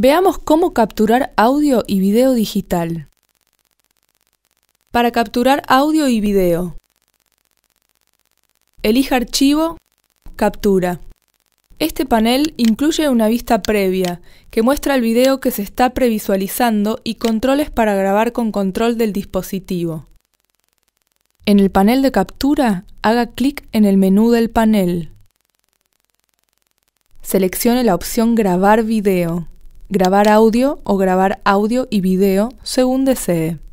Veamos cómo capturar audio y video digital. Para capturar audio y video, elija Archivo, Captura. Este panel incluye una vista previa, que muestra el video que se está previsualizando y controles para grabar con control del dispositivo. En el panel de captura, haga clic en el menú del panel. Seleccione la opción Grabar video grabar audio o grabar audio y video según desee.